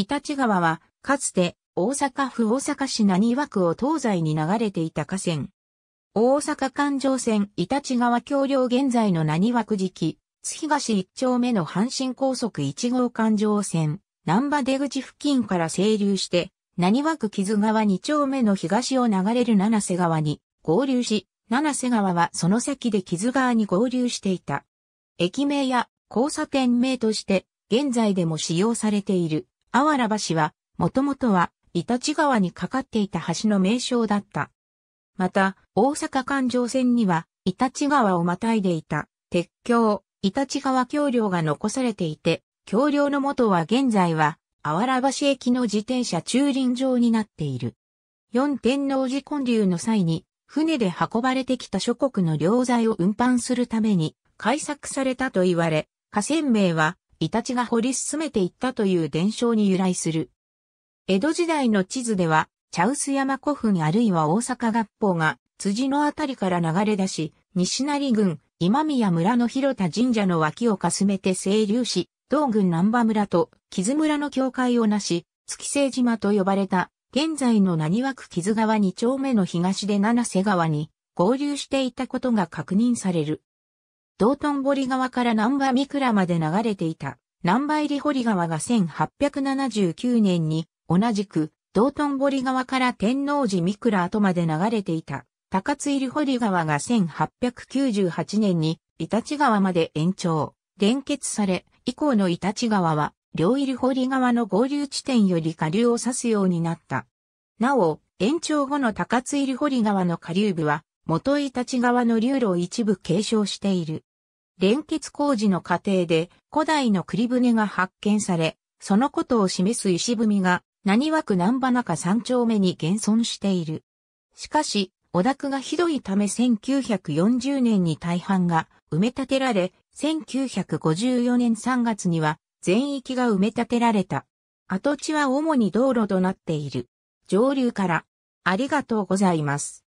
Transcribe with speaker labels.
Speaker 1: イタチ川は、かつて、大阪府大阪市浪速区を東西に流れていた河川。大阪環状線イタチ川橋梁現在の浪速区期、津東一丁目の阪神高速1号環状線、南波出口付近から清流して、浪速区木津川2丁目の東を流れる七瀬川に合流し、七瀬川はその先で木津川に合流していた。駅名や交差点名として、現在でも使用されている。あわら橋は、もともとは、伊達川にかかっていた橋の名称だった。また、大阪環状線には、伊達川をまたいでいた、鉄橋、伊達川橋梁が残されていて、橋梁の元は現在は、あわら橋駅の自転車駐輪場になっている。四天王寺建立の際に、船で運ばれてきた諸国の領材を運搬するために、開削されたと言われ、河川名は、イタチが掘り進めていったという伝承に由来する。江戸時代の地図では、茶臼山古墳あるいは大阪学校が辻のあたりから流れ出し、西成郡、今宮村の広田神社の脇をかすめて清流し、道郡南波村と木津村の境界をなし、月星島と呼ばれた、現在の何枠木津川二丁目の東で七瀬川に合流していたことが確認される。道頓堀川から南波三倉まで流れていた南波入り堀川が1879年に同じく道頓堀川から天王寺三倉跡まで流れていた高津入り堀川が1898年に伊達川まで延長、連結され、以降の伊達川は両入り堀川の合流地点より下流を指すようになった。なお、延長後の高津入り堀川の下流部は元伊達川の流路を一部継承している。連結工事の過程で古代の栗船が発見され、そのことを示す石踏みが、何枠南波中三丁目に現存している。しかし、小田区がひどいため1940年に大半が埋め立てられ、1954年3月には全域が埋め立てられた。跡地は主に道路となっている。上流から。ありがとうございます。